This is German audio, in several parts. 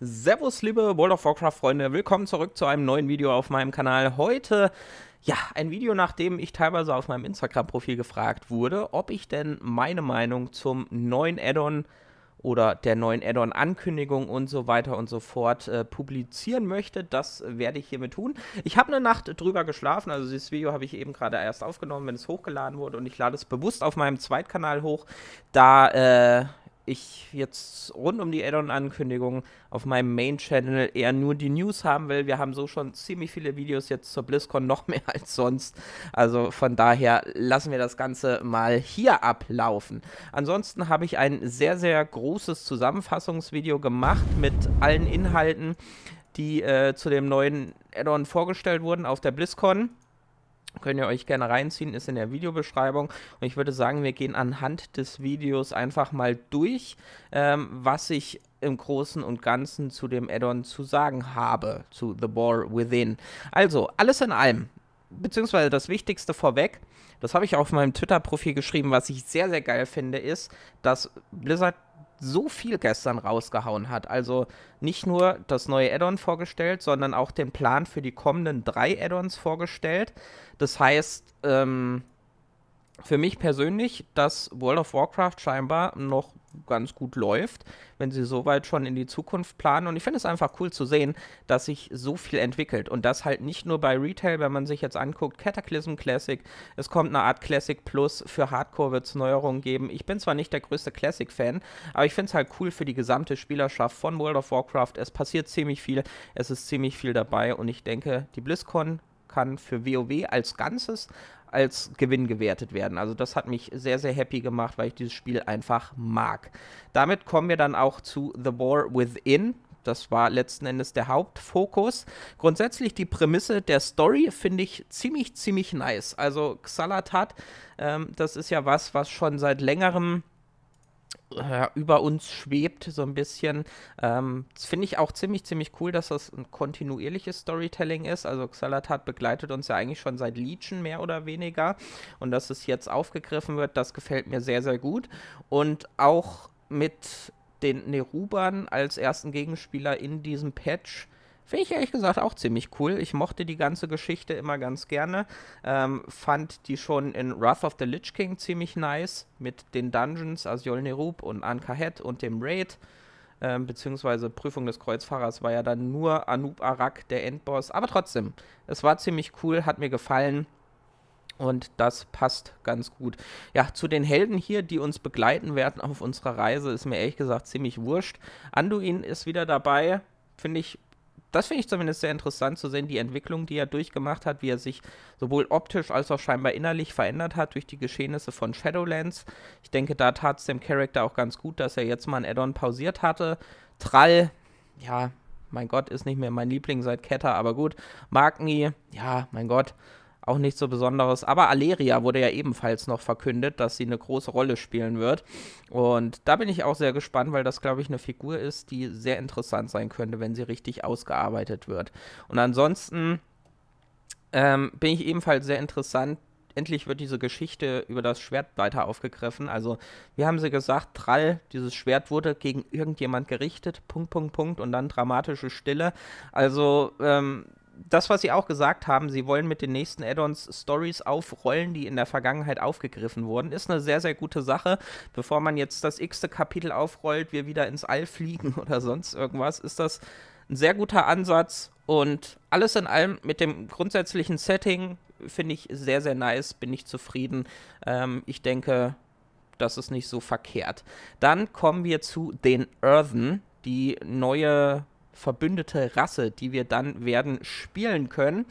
Servus, liebe World of Warcraft-Freunde. Willkommen zurück zu einem neuen Video auf meinem Kanal. Heute, ja, ein Video, nachdem ich teilweise auf meinem Instagram-Profil gefragt wurde, ob ich denn meine Meinung zum neuen Addon oder der neuen addon ankündigung und so weiter und so fort äh, publizieren möchte. Das werde ich hiermit tun. Ich habe eine Nacht drüber geschlafen, also dieses Video habe ich eben gerade erst aufgenommen, wenn es hochgeladen wurde und ich lade es bewusst auf meinem Zweitkanal hoch, da äh, ich jetzt rund um die Addon-Ankündigung auf meinem Main-Channel eher nur die News haben will. Wir haben so schon ziemlich viele Videos jetzt zur BlizzCon, noch mehr als sonst. Also von daher lassen wir das Ganze mal hier ablaufen. Ansonsten habe ich ein sehr, sehr großes Zusammenfassungsvideo gemacht mit allen Inhalten, die äh, zu dem neuen Addon vorgestellt wurden auf der BlizzCon. Könnt ihr euch gerne reinziehen, ist in der Videobeschreibung. Und ich würde sagen, wir gehen anhand des Videos einfach mal durch, ähm, was ich im Großen und Ganzen zu dem Addon zu sagen habe, zu The Ball Within. Also, alles in allem, beziehungsweise das Wichtigste vorweg, das habe ich auf meinem Twitter-Profil geschrieben, was ich sehr, sehr geil finde, ist, dass Blizzard so viel gestern rausgehauen hat. Also nicht nur das neue Add-on vorgestellt, sondern auch den Plan für die kommenden drei Add-ons vorgestellt. Das heißt, ähm, für mich persönlich, dass World of Warcraft scheinbar noch ganz gut läuft, wenn sie so weit schon in die Zukunft planen. Und ich finde es einfach cool zu sehen, dass sich so viel entwickelt. Und das halt nicht nur bei Retail, wenn man sich jetzt anguckt, Cataclysm Classic, es kommt eine Art Classic Plus, für Hardcore wird es Neuerungen geben. Ich bin zwar nicht der größte Classic-Fan, aber ich finde es halt cool für die gesamte Spielerschaft von World of Warcraft. Es passiert ziemlich viel, es ist ziemlich viel dabei und ich denke, die BlizzCon kann für WoW als Ganzes als Gewinn gewertet werden. Also das hat mich sehr, sehr happy gemacht, weil ich dieses Spiel einfach mag. Damit kommen wir dann auch zu The War Within. Das war letzten Endes der Hauptfokus. Grundsätzlich die Prämisse der Story finde ich ziemlich, ziemlich nice. Also Xalatat, ähm, das ist ja was, was schon seit längerem äh, über uns schwebt, so ein bisschen. Ähm, Finde ich auch ziemlich, ziemlich cool, dass das ein kontinuierliches Storytelling ist. Also Xalatat begleitet uns ja eigentlich schon seit Legion mehr oder weniger. Und dass es jetzt aufgegriffen wird, das gefällt mir sehr, sehr gut. Und auch mit den Nerubern als ersten Gegenspieler in diesem Patch Finde ich ehrlich gesagt auch ziemlich cool. Ich mochte die ganze Geschichte immer ganz gerne. Ähm, fand die schon in Wrath of the Lich King ziemlich nice mit den Dungeons, Asiol Nerub und Ankahet und dem Raid. Ähm, beziehungsweise Prüfung des Kreuzfahrers war ja dann nur Anub Arak, der Endboss. Aber trotzdem, es war ziemlich cool, hat mir gefallen. Und das passt ganz gut. Ja, zu den Helden hier, die uns begleiten werden auf unserer Reise, ist mir ehrlich gesagt ziemlich wurscht. Anduin ist wieder dabei. Finde ich das finde ich zumindest sehr interessant zu sehen, die Entwicklung, die er durchgemacht hat, wie er sich sowohl optisch als auch scheinbar innerlich verändert hat durch die Geschehnisse von Shadowlands. Ich denke, da tat es dem Charakter auch ganz gut, dass er jetzt mal ein Addon pausiert hatte. Trall, ja, mein Gott, ist nicht mehr mein Liebling seit Ketter, aber gut. Magni, ja, mein Gott auch nichts so Besonderes. Aber Aleria wurde ja ebenfalls noch verkündet, dass sie eine große Rolle spielen wird. Und da bin ich auch sehr gespannt, weil das, glaube ich, eine Figur ist, die sehr interessant sein könnte, wenn sie richtig ausgearbeitet wird. Und ansonsten ähm, bin ich ebenfalls sehr interessant endlich wird diese Geschichte über das Schwert weiter aufgegriffen. Also, wir haben sie gesagt, Trall, dieses Schwert wurde gegen irgendjemand gerichtet, Punkt, Punkt, Punkt, und dann dramatische Stille. Also, ähm, das, was Sie auch gesagt haben, Sie wollen mit den nächsten Add-ons Stories aufrollen, die in der Vergangenheit aufgegriffen wurden, ist eine sehr, sehr gute Sache. Bevor man jetzt das x-te Kapitel aufrollt, wir wieder ins All fliegen oder sonst irgendwas, ist das ein sehr guter Ansatz und alles in allem mit dem grundsätzlichen Setting finde ich sehr, sehr nice, bin ich zufrieden. Ähm, ich denke, das ist nicht so verkehrt. Dann kommen wir zu den Earthen, die neue verbündete Rasse, die wir dann werden spielen können.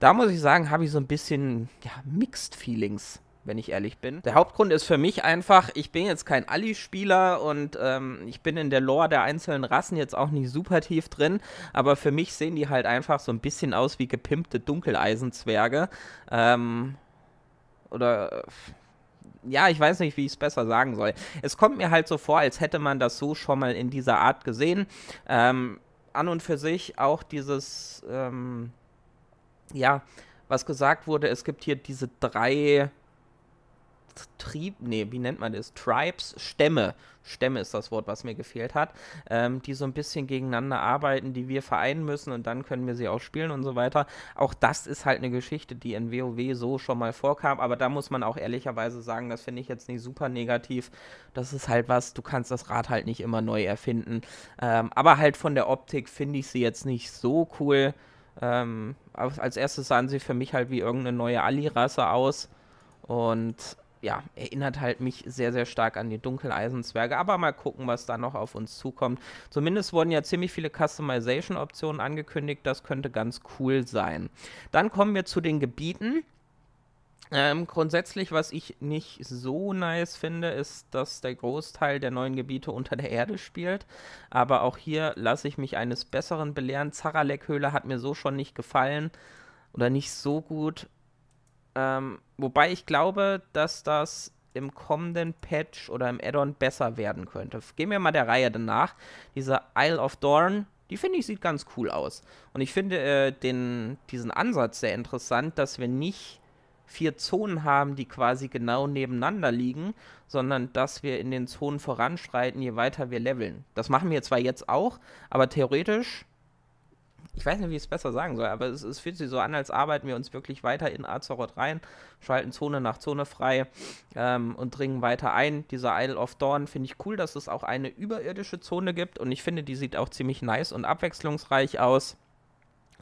Da muss ich sagen, habe ich so ein bisschen ja, Mixed Feelings wenn ich ehrlich bin. Der Hauptgrund ist für mich einfach, ich bin jetzt kein Ali-Spieler und ähm, ich bin in der Lore der einzelnen Rassen jetzt auch nicht super tief drin, aber für mich sehen die halt einfach so ein bisschen aus wie gepimpte Dunkeleisenzwerge. Ähm, oder äh, ja, ich weiß nicht, wie ich es besser sagen soll. Es kommt mir halt so vor, als hätte man das so schon mal in dieser Art gesehen. Ähm, an und für sich auch dieses, ähm, ja, was gesagt wurde, es gibt hier diese drei Trieb, nee, wie nennt man das? Tribes, Stämme. Stämme ist das Wort, was mir gefehlt hat, ähm, die so ein bisschen gegeneinander arbeiten, die wir vereinen müssen und dann können wir sie auch spielen und so weiter. Auch das ist halt eine Geschichte, die in WoW so schon mal vorkam, aber da muss man auch ehrlicherweise sagen, das finde ich jetzt nicht super negativ. Das ist halt was, du kannst das Rad halt nicht immer neu erfinden. Ähm, aber halt von der Optik finde ich sie jetzt nicht so cool. Ähm, als erstes sahen sie für mich halt wie irgendeine neue Ali-Rasse aus. Und ja, erinnert halt mich sehr, sehr stark an die Dunkeleisenzwerge. Aber mal gucken, was da noch auf uns zukommt. Zumindest wurden ja ziemlich viele Customization-Optionen angekündigt. Das könnte ganz cool sein. Dann kommen wir zu den Gebieten. Ähm, grundsätzlich, was ich nicht so nice finde, ist, dass der Großteil der neuen Gebiete unter der Erde spielt. Aber auch hier lasse ich mich eines Besseren belehren. Zaralek-Höhle hat mir so schon nicht gefallen oder nicht so gut. Ähm, wobei ich glaube, dass das im kommenden Patch oder im Addon besser werden könnte. Gehen wir mal der Reihe danach. Diese Isle of Dorn, die finde ich sieht ganz cool aus. Und ich finde äh, den, diesen Ansatz sehr interessant, dass wir nicht vier Zonen haben, die quasi genau nebeneinander liegen, sondern dass wir in den Zonen voranschreiten, je weiter wir leveln. Das machen wir zwar jetzt auch, aber theoretisch ich weiß nicht, wie ich es besser sagen soll, aber es, es fühlt sich so an, als arbeiten wir uns wirklich weiter in Azeroth rein, schalten Zone nach Zone frei ähm, und dringen weiter ein. Dieser Isle of Dawn finde ich cool, dass es auch eine überirdische Zone gibt und ich finde, die sieht auch ziemlich nice und abwechslungsreich aus.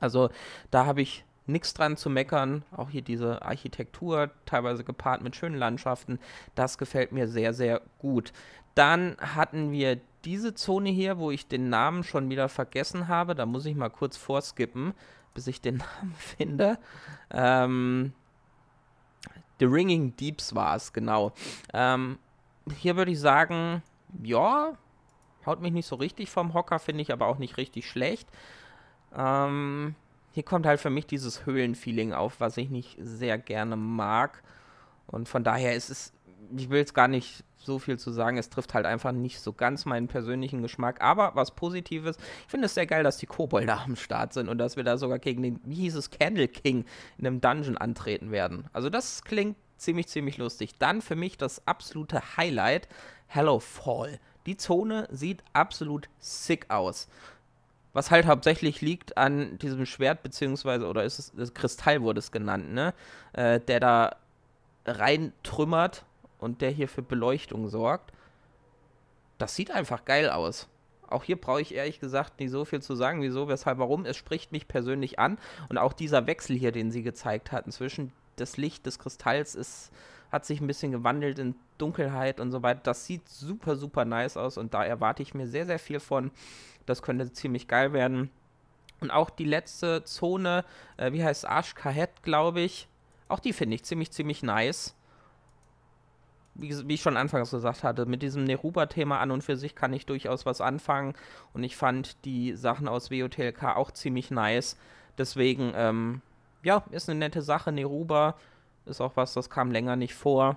Also da habe ich nichts dran zu meckern. Auch hier diese Architektur, teilweise gepaart mit schönen Landschaften, das gefällt mir sehr, sehr gut. Dann hatten wir die diese Zone hier, wo ich den Namen schon wieder vergessen habe, da muss ich mal kurz vorskippen, bis ich den Namen finde. Ähm, The Ringing Deeps war es, genau. Ähm, hier würde ich sagen, ja, haut mich nicht so richtig vom Hocker, finde ich aber auch nicht richtig schlecht. Ähm, hier kommt halt für mich dieses Höhlenfeeling auf, was ich nicht sehr gerne mag. Und von daher ist es ich will es gar nicht so viel zu sagen. Es trifft halt einfach nicht so ganz meinen persönlichen Geschmack. Aber was Positives, ich finde es sehr geil, dass die Kobolde am Start sind und dass wir da sogar gegen den, wie hieß es, Candle King in einem Dungeon antreten werden. Also das klingt ziemlich, ziemlich lustig. Dann für mich das absolute Highlight, Hello Fall. Die Zone sieht absolut sick aus. Was halt hauptsächlich liegt an diesem Schwert, beziehungsweise, oder ist es, das Kristall wurde es genannt, ne? Äh, der da reintrümmert und der hier für Beleuchtung sorgt. Das sieht einfach geil aus. Auch hier brauche ich ehrlich gesagt nicht so viel zu sagen, wieso, weshalb, warum. Es spricht mich persönlich an. Und auch dieser Wechsel hier, den sie gezeigt hatten, zwischen das Licht des Kristalls ist, hat sich ein bisschen gewandelt in Dunkelheit und so weiter. Das sieht super, super nice aus und da erwarte ich mir sehr, sehr viel von. Das könnte ziemlich geil werden. Und auch die letzte Zone, äh, wie heißt Arsch Kahet, glaube ich. Auch die finde ich ziemlich, ziemlich nice wie, wie, ich schon anfangs gesagt hatte, mit diesem Neruba-Thema an und für sich kann ich durchaus was anfangen. Und ich fand die Sachen aus WOTLK auch ziemlich nice. Deswegen, ähm, ja, ist eine nette Sache. Neruba ist auch was, das kam länger nicht vor.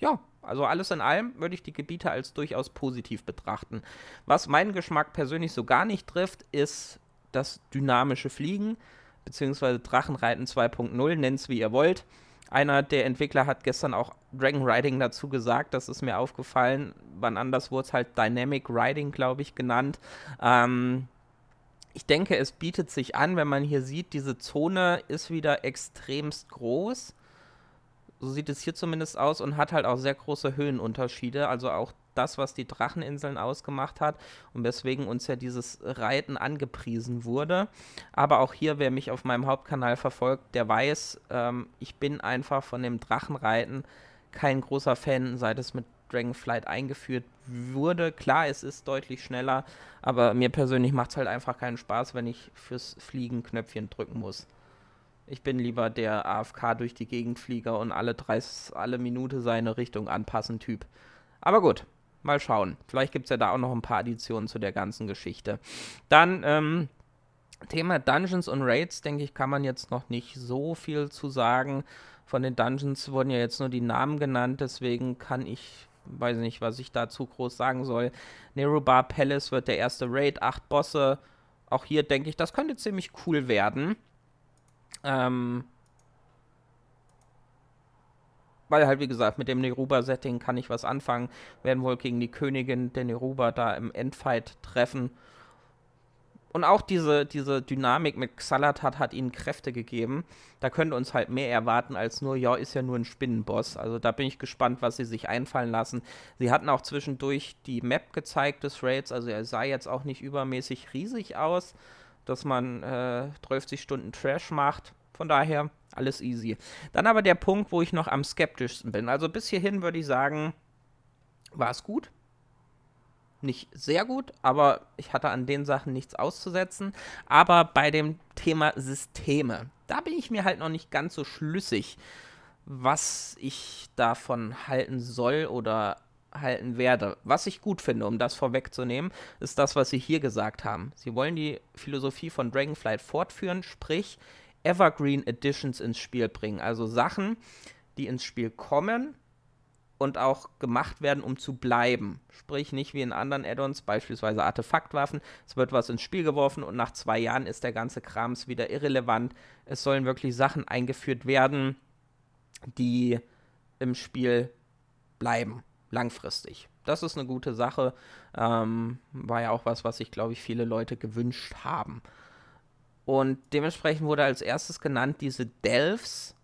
Ja, also alles in allem würde ich die Gebiete als durchaus positiv betrachten. Was meinen Geschmack persönlich so gar nicht trifft, ist das dynamische Fliegen, beziehungsweise Drachenreiten 2.0, nennt es wie ihr wollt. Einer der Entwickler hat gestern auch Dragon Riding dazu gesagt, das ist mir aufgefallen. Wann anders wurde es halt Dynamic Riding, glaube ich, genannt. Ähm, ich denke, es bietet sich an, wenn man hier sieht, diese Zone ist wieder extremst groß. So sieht es hier zumindest aus und hat halt auch sehr große Höhenunterschiede. Also auch das, was die Dracheninseln ausgemacht hat und weswegen uns ja dieses Reiten angepriesen wurde. Aber auch hier, wer mich auf meinem Hauptkanal verfolgt, der weiß, ähm, ich bin einfach von dem Drachenreiten kein großer Fan, seit es mit Dragonflight eingeführt wurde. Klar, es ist deutlich schneller, aber mir persönlich macht es halt einfach keinen Spaß, wenn ich fürs Fliegen Knöpfchen drücken muss. Ich bin lieber der AFK durch die Gegend Flieger und alle, drei, alle Minute seine Richtung anpassen Typ. Aber gut, Mal schauen. Vielleicht gibt es ja da auch noch ein paar Additionen zu der ganzen Geschichte. Dann, ähm, Thema Dungeons und Raids, denke ich, kann man jetzt noch nicht so viel zu sagen. Von den Dungeons wurden ja jetzt nur die Namen genannt, deswegen kann ich, weiß nicht, was ich dazu groß sagen soll. Nerubar Palace wird der erste Raid, acht Bosse. Auch hier denke ich, das könnte ziemlich cool werden. Ähm, weil halt, wie gesagt, mit dem Neruba-Setting kann ich was anfangen. Werden wohl gegen die Königin der Neruba da im Endfight treffen. Und auch diese, diese Dynamik mit Xalatat hat ihnen Kräfte gegeben. Da könnte uns halt mehr erwarten als nur, ja, ist ja nur ein Spinnenboss. Also da bin ich gespannt, was sie sich einfallen lassen. Sie hatten auch zwischendurch die Map gezeigt des Raids. Also er sah jetzt auch nicht übermäßig riesig aus, dass man äh, 12 Stunden Trash macht. Von daher alles easy. Dann aber der Punkt, wo ich noch am skeptischsten bin. Also bis hierhin würde ich sagen, war es gut. Nicht sehr gut, aber ich hatte an den Sachen nichts auszusetzen. Aber bei dem Thema Systeme, da bin ich mir halt noch nicht ganz so schlüssig, was ich davon halten soll oder halten werde. Was ich gut finde, um das vorwegzunehmen, ist das, was Sie hier gesagt haben. Sie wollen die Philosophie von Dragonflight fortführen, sprich, Evergreen Editions ins Spiel bringen. Also Sachen, die ins Spiel kommen und auch gemacht werden, um zu bleiben. Sprich, nicht wie in anderen Add-ons, beispielsweise Artefaktwaffen. Es wird was ins Spiel geworfen und nach zwei Jahren ist der ganze Krams wieder irrelevant. Es sollen wirklich Sachen eingeführt werden, die im Spiel bleiben, langfristig. Das ist eine gute Sache. Ähm, war ja auch was, was sich, glaube ich, viele Leute gewünscht haben. Und dementsprechend wurde als erstes genannt diese Delves,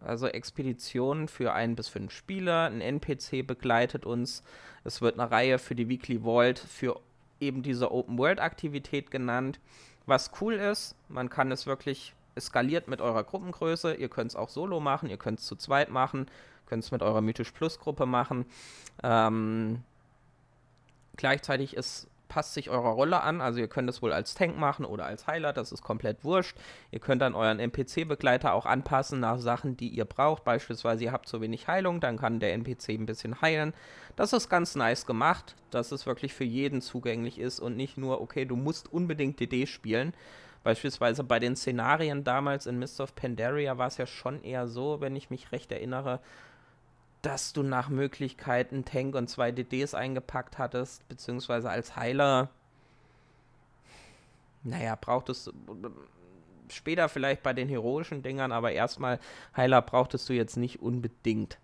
also Expeditionen für ein bis fünf Spieler. Ein NPC begleitet uns. Es wird eine Reihe für die Weekly Vault für eben diese Open-World-Aktivität genannt. Was cool ist, man kann es wirklich skaliert mit eurer Gruppengröße. Ihr könnt es auch solo machen, ihr könnt es zu zweit machen, könnt es mit eurer Mythisch Plus Gruppe machen. Ähm, gleichzeitig ist passt sich eurer Rolle an. Also ihr könnt es wohl als Tank machen oder als Heiler, das ist komplett wurscht. Ihr könnt dann euren NPC-Begleiter auch anpassen nach Sachen, die ihr braucht. Beispielsweise ihr habt zu wenig Heilung, dann kann der NPC ein bisschen heilen. Das ist ganz nice gemacht, dass es wirklich für jeden zugänglich ist und nicht nur, okay, du musst unbedingt DD spielen. Beispielsweise bei den Szenarien damals in Mist of Pandaria war es ja schon eher so, wenn ich mich recht erinnere, dass du nach Möglichkeiten Tank und zwei DDs eingepackt hattest, beziehungsweise als Heiler. Naja, brauchtest du später vielleicht bei den heroischen Dingern, aber erstmal Heiler brauchtest du jetzt nicht unbedingt.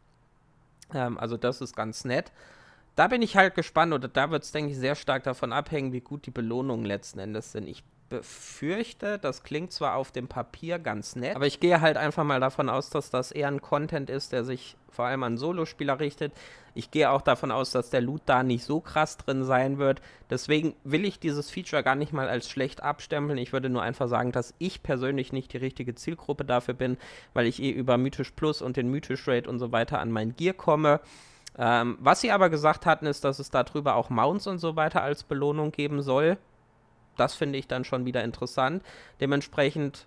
Ähm, also das ist ganz nett. Da bin ich halt gespannt oder da wird es, denke ich, sehr stark davon abhängen, wie gut die Belohnungen letzten Endes sind. Ich befürchte, das klingt zwar auf dem Papier ganz nett, aber ich gehe halt einfach mal davon aus, dass das eher ein Content ist, der sich vor allem an Solospieler richtet. Ich gehe auch davon aus, dass der Loot da nicht so krass drin sein wird. Deswegen will ich dieses Feature gar nicht mal als schlecht abstempeln. Ich würde nur einfach sagen, dass ich persönlich nicht die richtige Zielgruppe dafür bin, weil ich eh über Mythisch Plus und den Mythisch Raid und so weiter an mein Gear komme. Ähm, was sie aber gesagt hatten, ist, dass es darüber auch Mounts und so weiter als Belohnung geben soll das finde ich dann schon wieder interessant. Dementsprechend,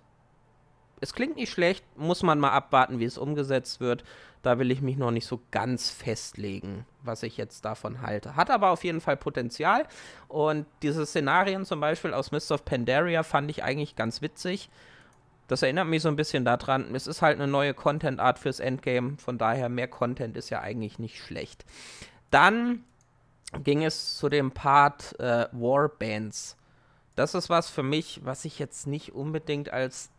es klingt nicht schlecht, muss man mal abwarten, wie es umgesetzt wird. Da will ich mich noch nicht so ganz festlegen, was ich jetzt davon halte. Hat aber auf jeden Fall Potenzial. Und diese Szenarien zum Beispiel aus Mist of Pandaria fand ich eigentlich ganz witzig. Das erinnert mich so ein bisschen daran. Es ist halt eine neue Content-Art fürs Endgame. Von daher, mehr Content ist ja eigentlich nicht schlecht. Dann ging es zu dem Part äh, Warbands das ist was für mich, was ich jetzt nicht unbedingt als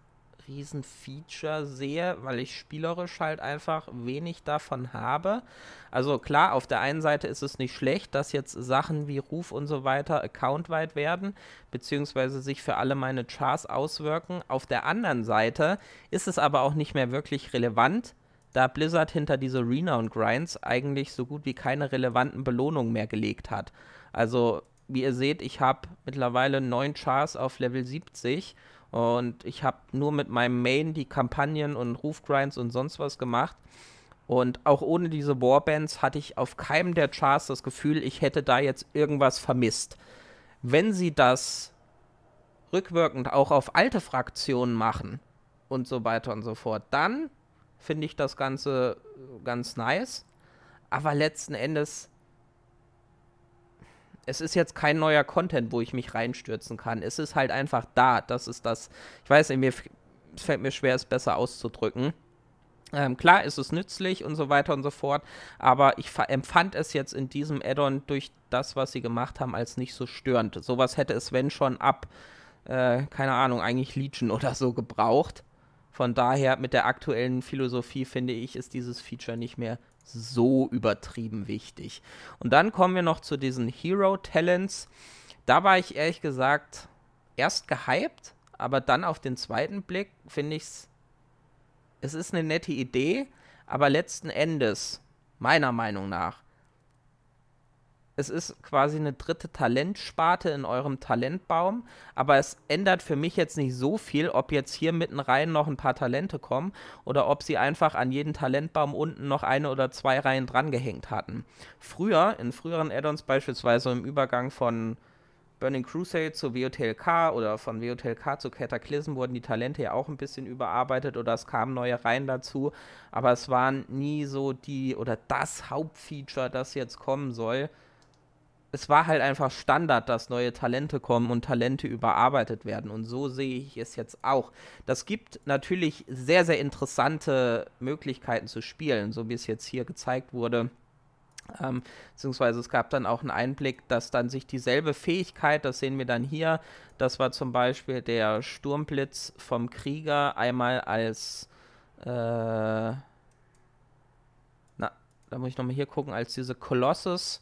Riesenfeature sehe, weil ich spielerisch halt einfach wenig davon habe. Also klar, auf der einen Seite ist es nicht schlecht, dass jetzt Sachen wie Ruf und so weiter accountweit werden, beziehungsweise sich für alle meine Chars auswirken. Auf der anderen Seite ist es aber auch nicht mehr wirklich relevant, da Blizzard hinter diese Renown Grinds eigentlich so gut wie keine relevanten Belohnungen mehr gelegt hat. Also wie ihr seht, ich habe mittlerweile neun Chars auf Level 70 und ich habe nur mit meinem Main die Kampagnen und Rufgrinds und sonst was gemacht. Und auch ohne diese Warbands hatte ich auf keinem der Chars das Gefühl, ich hätte da jetzt irgendwas vermisst. Wenn sie das rückwirkend auch auf alte Fraktionen machen und so weiter und so fort, dann finde ich das Ganze äh, ganz nice. Aber letzten Endes es ist jetzt kein neuer Content, wo ich mich reinstürzen kann. Es ist halt einfach da. Das ist das. Ich weiß nicht, es fällt mir schwer, es besser auszudrücken. Ähm, klar ist es nützlich und so weiter und so fort, aber ich empfand es jetzt in diesem Addon durch das, was sie gemacht haben, als nicht so störend. Sowas hätte es, wenn schon, ab, äh, keine Ahnung, eigentlich Legion oder so gebraucht. Von daher mit der aktuellen Philosophie finde ich, ist dieses Feature nicht mehr so übertrieben wichtig. Und dann kommen wir noch zu diesen Hero Talents. Da war ich ehrlich gesagt erst gehypt, aber dann auf den zweiten Blick finde ich es, es ist eine nette Idee, aber letzten Endes, meiner Meinung nach, es ist quasi eine dritte Talentsparte in eurem Talentbaum, aber es ändert für mich jetzt nicht so viel, ob jetzt hier mitten rein noch ein paar Talente kommen oder ob sie einfach an jeden Talentbaum unten noch eine oder zwei Reihen drangehängt hatten. Früher, in früheren Addons beispielsweise im Übergang von Burning Crusade zu WOTLK oder von WOTLK zu Cataclysm wurden die Talente ja auch ein bisschen überarbeitet oder es kamen neue Reihen dazu, aber es waren nie so die oder das Hauptfeature, das jetzt kommen soll es war halt einfach Standard, dass neue Talente kommen und Talente überarbeitet werden. Und so sehe ich es jetzt auch. Das gibt natürlich sehr, sehr interessante Möglichkeiten zu spielen, so wie es jetzt hier gezeigt wurde. Ähm, beziehungsweise es gab dann auch einen Einblick, dass dann sich dieselbe Fähigkeit, das sehen wir dann hier, das war zum Beispiel der Sturmblitz vom Krieger einmal als, äh, na, da muss ich nochmal hier gucken, als diese Colossus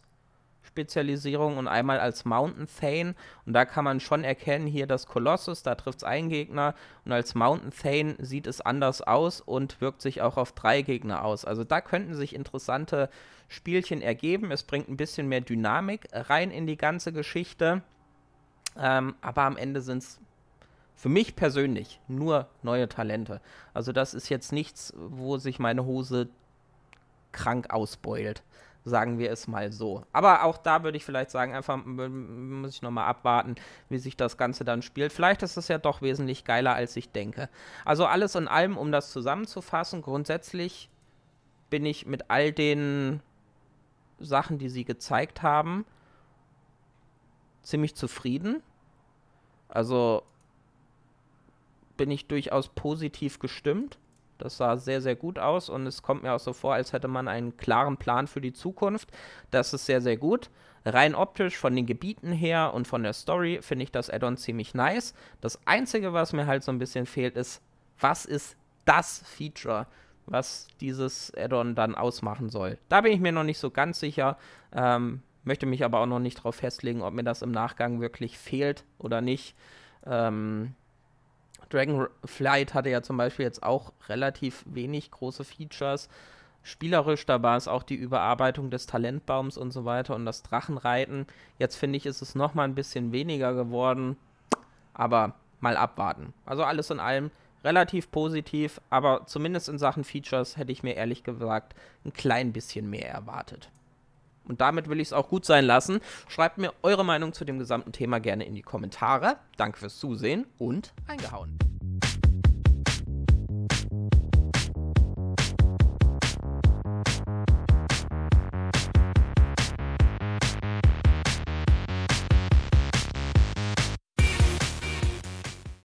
Spezialisierung und einmal als Mountain Thane. Und da kann man schon erkennen, hier das Kolossus, da trifft es einen Gegner. Und als Mountain Thane sieht es anders aus und wirkt sich auch auf drei Gegner aus. Also da könnten sich interessante Spielchen ergeben. Es bringt ein bisschen mehr Dynamik rein in die ganze Geschichte. Ähm, aber am Ende sind es für mich persönlich nur neue Talente. Also das ist jetzt nichts, wo sich meine Hose krank ausbeult sagen wir es mal so. Aber auch da würde ich vielleicht sagen, einfach muss ich nochmal abwarten, wie sich das Ganze dann spielt. Vielleicht ist es ja doch wesentlich geiler, als ich denke. Also alles in allem, um das zusammenzufassen, grundsätzlich bin ich mit all den Sachen, die sie gezeigt haben, ziemlich zufrieden. Also bin ich durchaus positiv gestimmt. Das sah sehr, sehr gut aus und es kommt mir auch so vor, als hätte man einen klaren Plan für die Zukunft. Das ist sehr, sehr gut. Rein optisch, von den Gebieten her und von der Story finde ich das Addon ziemlich nice. Das Einzige, was mir halt so ein bisschen fehlt, ist, was ist das Feature, was dieses Addon dann ausmachen soll? Da bin ich mir noch nicht so ganz sicher. Ähm, möchte mich aber auch noch nicht darauf festlegen, ob mir das im Nachgang wirklich fehlt oder nicht. Ähm, Dragonflight hatte ja zum Beispiel jetzt auch relativ wenig große Features. Spielerisch, da war es auch die Überarbeitung des Talentbaums und so weiter und das Drachenreiten. Jetzt finde ich, ist es nochmal ein bisschen weniger geworden. Aber mal abwarten. Also alles in allem relativ positiv, aber zumindest in Sachen Features hätte ich mir ehrlich gesagt ein klein bisschen mehr erwartet. Und damit will ich es auch gut sein lassen. Schreibt mir eure Meinung zu dem gesamten Thema gerne in die Kommentare. Danke fürs Zusehen und eingehauen.